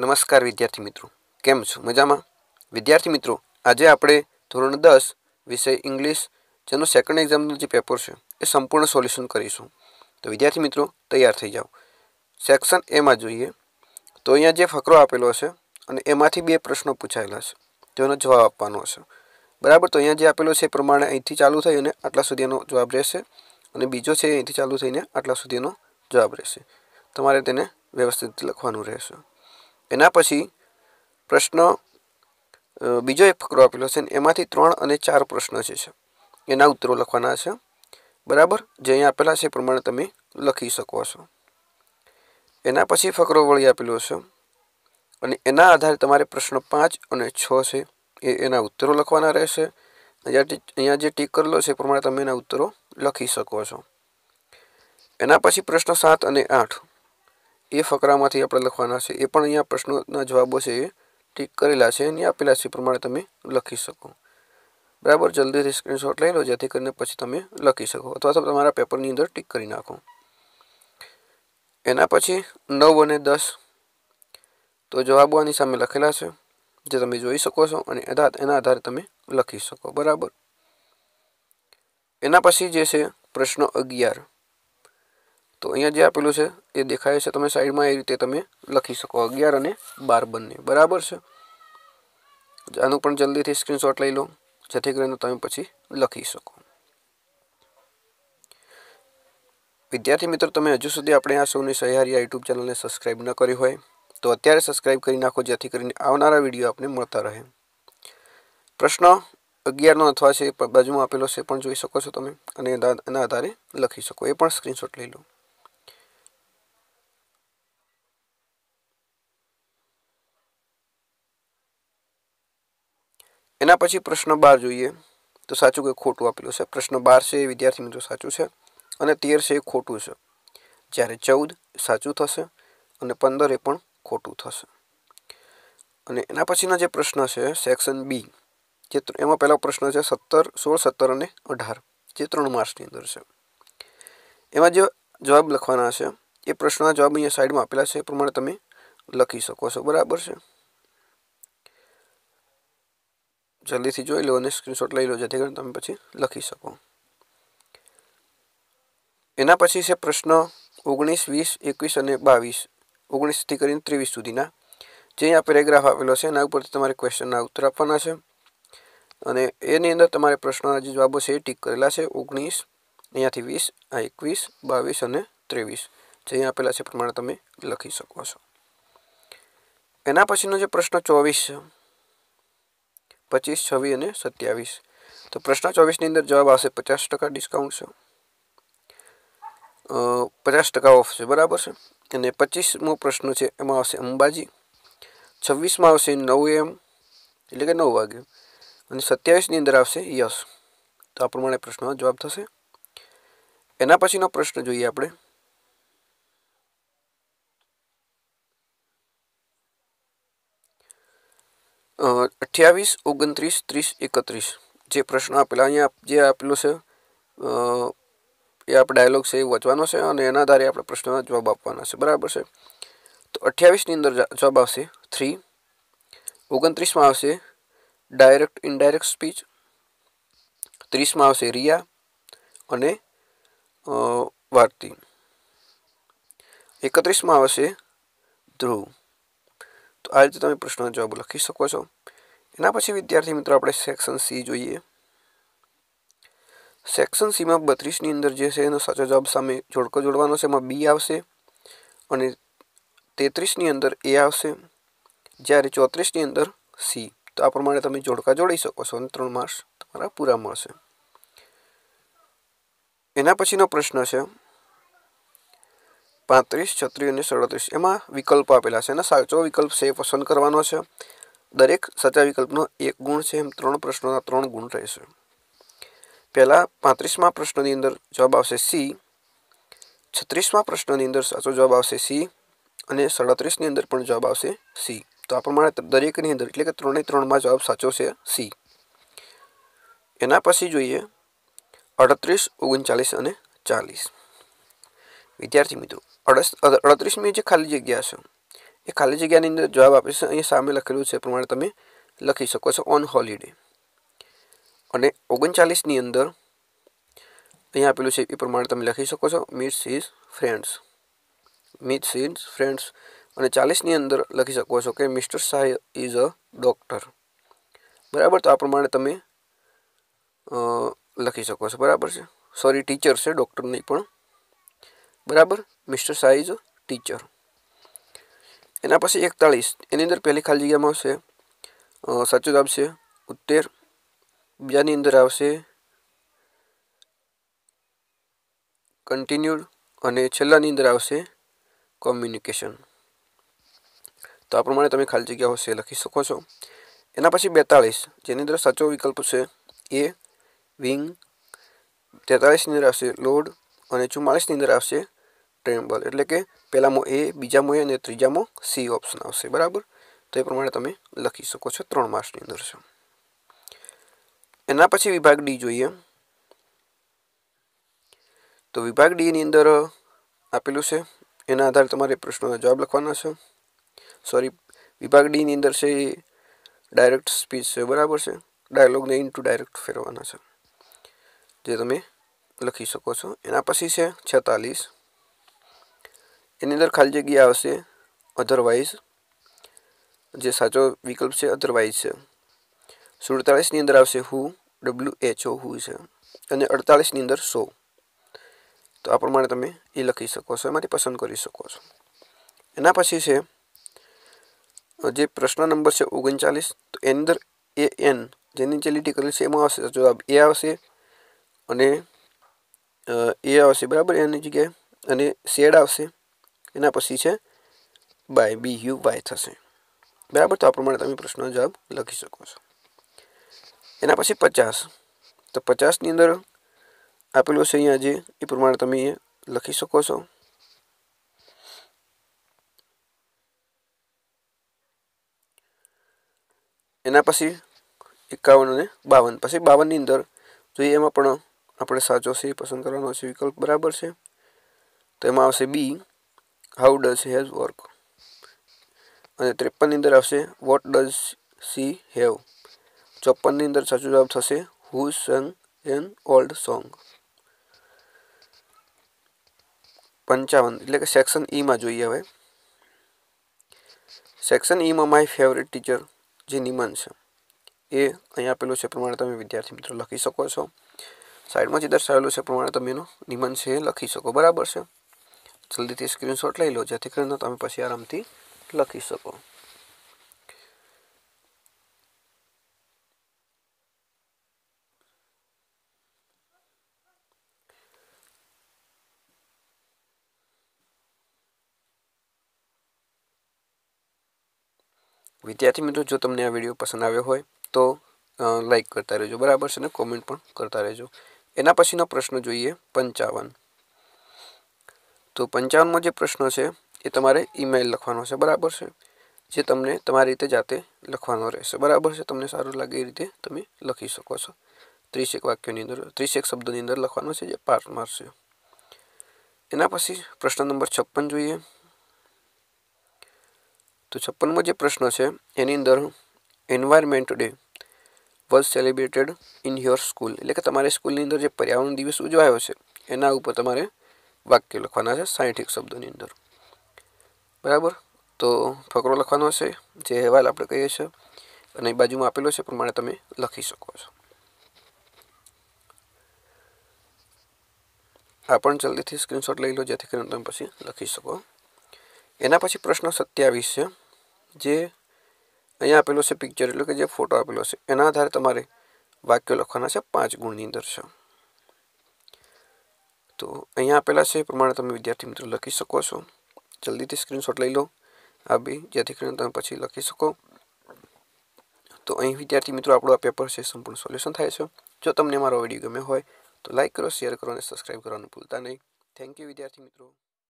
નમસ્કાર વિદ્યાર્થી મિત્રો કેમ છો મજામાં વિદ્યાર્થી મિત્રો આજે આપણે ધોરણ દસ વિષય ઇંગ્લિશ જેનો સેકન્ડ એક્ઝામનું જે પેપર છે એ સંપૂર્ણ સોલ્યુશન કરીશું તો વિદ્યાર્થી મિત્રો તૈયાર થઈ જાઓ સેક્શન એમાં જોઈએ તો અહીંયા જે ફકરો આપેલો છે અને એમાંથી બે પ્રશ્નો પૂછાયેલા છે તેનો જવાબ આપવાનો હશે બરાબર તો અહીંયા જે આપેલો છે એ પ્રમાણે અહીંથી ચાલુ થઈ અને આટલા સુધીનો જવાબ રહેશે અને બીજો છે અહીંથી ચાલુ થઈને આટલા સુધીનો જવાબ રહેશે તમારે તેને વ્યવસ્થિત લખવાનું રહેશે એના પછી પ્રશ્ન બીજો એક ફકરો આપેલો છે એમાંથી ત્રણ અને ચાર પ્રશ્ન છે એના ઉત્તરો લખવાના છે બરાબર જે અહીંયા આપેલા છે એ પ્રમાણે તમે લખી શકો છો એના પછી ફકરો વળી આપેલો છે અને એના આધારે તમારે પ્રશ્ન પાંચ અને છ છે એ એના ઉત્તરો લખવાના રહેશે અહીંયા જે ટીક કરેલો છે એ પ્રમાણે તમે એના ઉત્તરો લખી શકો છો એના પછી પ્રશ્ન સાત અને આઠ એ ફકરામાંથી આપણે લખવાના છે એ પણ અહીંયા પ્રશ્નોના જવાબો છે એ ટીક કરેલા છે અને આપેલા છે પ્રમાણે તમે લખી શકો બરાબર જલ્દીથી સ્ક્રીનશોટ લઈ લો જેથી કરીને પછી તમે લખી શકો અથવા તો તમારા પેપરની અંદર ટીક કરી નાખો એના પછી નવ અને દસ તો જવાબો આની સામે લખેલા છે જે તમે જોઈ શકો છો અને એના આધારે તમે લખી શકો બરાબર એના પછી જે છે પ્રશ્નો અગિયાર તો અહીંયા જે આપેલું છે એ દેખાય છે તમે સાઈડમાં એ રીતે તમે લખી શકો અગિયાર અને બાર બંને બરાબર છે આનું પણ જલ્દીથી સ્ક્રીનશોટ લઈ લો જેથી કરીને તમે પછી લખી શકો વિદ્યાર્થી મિત્રો તમે હજુ સુધી આપણે આ સૌની સહારી યુટ્યુબ ચેનલને સબસ્ક્રાઈબ ન કરી હોય તો અત્યારે સબસ્ક્રાઈબ કરી નાખો જેથી કરીને આવનારા વિડીયો આપને મળતા રહે પ્રશ્ન અગિયારનો અથવા છે બાજુમાં આપેલો છે પણ જોઈ શકો છો તમે અને એના આધારે લખી શકો એ પણ સ્ક્રીનશોટ લઈ લો એના પછી પ્રશ્ન બાર જોઈએ તો સાચું કે ખોટું આપેલું છે પ્રશ્ન બાર છે એ વિદ્યાર્થી મિત્રો સાચું છે અને તેર છે એ ખોટું છે જ્યારે ચૌદ સાચું થશે અને પંદર એ પણ ખોટું થશે અને એના પછીના જે પ્રશ્ન છે સેક્શન બી જે એમાં પહેલો પ્રશ્ન છે સત્તર સોળ સત્તર અને અઢાર જે ત્રણ માર્ક્સની અંદર છે એમાં જે જવાબ લખવાના છે એ પ્રશ્નના જવાબ અહીંયા સાઈડમાં આપેલા છે એ પ્રમાણે તમે લખી શકો છો બરાબર છે જલ્દીથી જોઈ લો અને સ્ક્રીનશોટ લઈ લો જેથી કરીને તમે પછી લખી શકો એના પછી છે પ્રશ્ન ઓગણીસ વીસ એકવીસ અને બાવીસ ઓગણીસથી કરીને ત્રેવીસ સુધીના જે અહીંયા પેરેગ્રાફ આપેલો છે એના ઉપરથી તમારે ક્વેશ્ચનના ઉત્તર આપવાના છે અને એની અંદર તમારે પ્રશ્નોના જે જવાબો છે એ ટીક કરેલા છે ઓગણીસ અહીંયાથી વીસ આ એકવીસ બાવીસ અને ત્રેવીસ જે આપેલા છે પ્રમાણે તમે લખી શકો છો એના પછીનો જે પ્રશ્ન ચોવીસ છે પચીસ છવ્વીસ અને સત્યાવીસ તો પ્રશ્ન ચોવીસની અંદર જવાબ આવશે પચાસ ટકા ડિસ્કાઉન્ટ છે પચાસ ટકા ઓફ છે બરાબર છે અને પચીસમો પ્રશ્ન છે એમાં આવશે અંબાજી છવ્વીસમાં આવશે નવ એમ એટલે કે નવ વાગે અને સત્યાવીસની અંદર આવશે યસ તો આ પ્રમાણે પ્રશ્નનો જવાબ થશે એના પછીનો પ્રશ્ન જોઈએ આપણે અઠ્યાવીસ ઓગણત્રીસ ત્રીસ એકત્રીસ જે પ્રશ્ન આપેલા અહીંયા જે આપેલો છે એ આપણે ડાયલોગ છે એ વાંચવાનો છે અને એના આધારે આપણે પ્રશ્નના જવાબ આપવાના છે બરાબર છે તો અઠ્યાવીસની અંદર જવાબ આવશે થ્રી ઓગણત્રીસમાં આવશે ડાયરેક્ટ ઇનડાયરેક્ટ સ્પીચ ત્રીસમાં આવશે રિયા અને વાર્તી એકત્રીસમાં આવશે ધ્રુવ તો આ રીતે તમે પ્રશ્નનો જવાબ લખી શકો છો એના પછી વિદ્યાર્થી મિત્રો આપણે સેક્શન સી જોઈએ સેક્શન સીમાં બત્રીસની અંદર જે છે એનો સાચો જવાબ સામે જોડકો જોડવાનો છે એમાં બી આવશે અને તેત્રીસની અંદર એ આવશે જ્યારે ચોત્રીસની અંદર સી તો આ પ્રમાણે તમે જોડકા જોડી શકો છો અને ત્રણ માર્ક્સ તમારા પૂરા મળશે એના પછીનો પ્રશ્ન છે પાંત્રીસ છત્રીસ અને સડત્રીસ એમાં વિકલ્પ આપેલા છે અને સાચો વિકલ્પ છે પસંદ કરવાનો છે દરેક સાચા વિકલ્પનો એક ગુણ છે એમ ત્રણ પ્રશ્નોના ત્રણ ગુણ રહેશે પહેલાં પાંત્રીસમાં પ્રશ્નની અંદર જવાબ આવશે સી છત્રીસમાં પ્રશ્નની અંદર સાચો જવાબ આવશે સી અને સડત્રીસની અંદર પણ જવાબ આવશે સી તો આ પ્રમાણે દરેકની અંદર એટલે કે ત્રણે ત્રણમાં જવાબ સાચો છે સી એના પછી જોઈએ અડત્રીસ ઓગણચાલીસ અને ચાલીસ વિદ્યાર્થી મિત્રો અડસ અડત્રીસમી જે ખાલી જગ્યા છે એ ખાલી જગ્યાની અંદર જવાબ આપીશ અહીંયા સામે લખેલું છે પ્રમાણે તમે લખી શકો છો ઓન હોલિડે અને ઓગણચાલીસની અંદર અહીંયા આપેલું છે એ પ્રમાણે તમે લખી શકો છો meets his friends meets his friends અને ચાલીસની અંદર લખી શકો છો કે mister Shah is a doctor બરાબર તો આ પ્રમાણે તમે લખી શકો છો બરાબર છે સોરી ટીચર છે ડૉક્ટર નહીં પણ બરાબર મિસ્ટર સાઈઝ ટીચર એના પછી એકતાળીસ એની અંદર પહેલી ખાલી જગ્યામાં આવશે સાચો જવાબ છે ઉત્તેર બીજાની અંદર આવશે કન્ટિન્યુડ અને છેલ્લાની અંદર આવશે કોમ્યુનિકેશન તો આ પ્રમાણે તમે ખાલી જગ્યા છે લખી શકો છો એના પછી બેતાળીસ જેની અંદર સાચો વિકલ્પ છે એ વિંગ તેતાળીસની અંદર આવશે લોડ અને ચુમ્માળીસની અંદર આવશે ટ્રેમ્બલ એટલે કે પહેલામાં એ બીજામાં એ અને ત્રીજામાં સી ઓપ્શન આવશે બરાબર તો એ પ્રમાણે તમે લખી શકો છો ત્રણ માર્ક્સની અંદર છે એના પછી વિભાગ ડી જોઈએ તો વિભાગ ડીની અંદર આપેલું છે એના આધારે તમારે પ્રશ્નોના જવાબ લખવાના છે સોરી વિભાગ ડીની અંદર છે એ ડાયરેક્ટ સ્પીચ છે બરાબર છે ડાયલોગને ઇન ટુ ડાયરેક્ટ ફેરવાના છે જે તમે લખી શકો છો એના પછી છે છેતાલીસ એની અંદર ખાલી જગ્યા આવશે અધરવાઇઝ જે સાચો વિકલ્પ છે અધરવાઇઝ છે સુડતાળીસની અંદર આવશે હુ ડબ્લ્યુ એચ ઓ હુ છે અને અડતાળીસની અંદર સો તો આ પ્રમાણે તમે એ લખી શકો છો એમાંથી પસંદ કરી શકો છો એના પછી છે જે પ્રશ્ન નંબર છે ઓગણચાલીસ તો એની અંદર એ એન જેની જે લીટી કરેલી છે એમાં આવશે જવાબ એ આવશે અને એ આવશે બરાબર એની જગ્યાએ અને શેડ આવશે એના પછી છે બાય બી યુ વાય થશે બરાબર તો આ પ્રમાણે તમે પ્રશ્નનો જવાબ લખી શકો છો એના પછી પચાસ તો પચાસની અંદર આપેલું છે અહીંયા જે એ પ્રમાણે તમે લખી શકો છો એના પછી એકાવન અને બાવન પછી બાવનની અંદર જોઈએ એમાં પણ આપણે સાચો છે પસંદ કરવાનો છે વિકલ્પ બરાબર છે તો એમાં આવશે B how does has work અને ત્રેપનની અંદર આવશે વોટ ડઝ સી હેવ ચોપનની અંદર સાચો જવાબ થશે હુ સંગ એન ઓલ્ડ સોંગ પંચાવન એટલે કે સેક્શન ઈમાં e જોઈએ હવે સેક્શન ઈમાં માય ફેવરેટ ટીચર જે નિમન છે એ અહીં આપેલું છે પ્રમાણે તમે વિદ્યાર્થી મિત્રો લખી શકો છો સાઈડમાં જે દર્શાવેલું છે પ્રમાણે તમે એનો નિમન છે એ લખી શકો બરાબર છે જલ્દીથી સ્ક્રીનશોટ લઈ લો જેથી કરીને તમે પછી આરામથી લખી શકો વિદ્યાર્થી મિત્રો જો તમને આ વિડીયો પસંદ આવ્યો હોય તો લાઈક કરતા રહેજો બરાબર છે ને કોમેન્ટ પણ કરતા રહેજો એના પછીનો પ્રશ્ન જોઈએ પંચાવન તો પંચાવનમો જે પ્રશ્નો છે એ તમારે ઈમેલ લખવાનો છે બરાબર છે જે તમને તમારી રીતે જાતે લખવાનો રહેશે બરાબર છે તમને સારું લાગે એ રીતે તમે લખી શકો છો ત્રીસ એક વાક્યોની અંદર ત્રીસ એક શબ્દની અંદર લખવાનો છે જે પાર મારશે એના પછી પ્રશ્ન નંબર છપ્પન જોઈએ તો છપ્પનમો જે પ્રશ્ન છે એની અંદર environment day was celebrated in your school એટલે કે તમારી સ્કૂલની અંદર જે પર્યાવરણ દિવસ ઉજવાયો છે એના ઉપર તમારે વાક્ય લખવાના છે સાહીઠિક શબ્દોની અંદર બરાબર તો ફકરો લખવાનો હશે જે અહેવાલ આપણે કહીએ છીએ અને એ બાજુમાં આપેલો છે પ્રમાણે તમે લખી શકો છો આ પણ જલ્દીથી સ્ક્રીનશોટ લઈ લો જેથી કરીને તમે પછી લખી શકો એના પછી પ્રશ્ન સત્યાવીસ છે જે અહીંયા આપેલો છે પિક્ચર એટલે કે જે ફોટો આપેલો છે એના આધારે તમારે વાક્યો લખવાના છે પાંચ ગુણની અંદર છે તો અહીંયા આપેલા છે એ પ્રમાણે તમે વિદ્યાર્થી મિત્રો લખી શકો છો જલ્દીથી સ્ક્રીનશોટ લઈ લો આ બી જેથી કરીને તમે પછી લખી શકો તો અહીં વિદ્યાર્થી મિત્રો આપણું આ પેપર છે સંપૂર્ણ સોલ્યુશન થાય છે જો તમને મારો વિડીયો ગમ્યો હોય તો લાઇક કરો શેર કરો અને સબસ્ક્રાઈબ કરવાનું ભૂલતા નહીં થેન્ક યુ વિદ્યાર્થી મિત્રો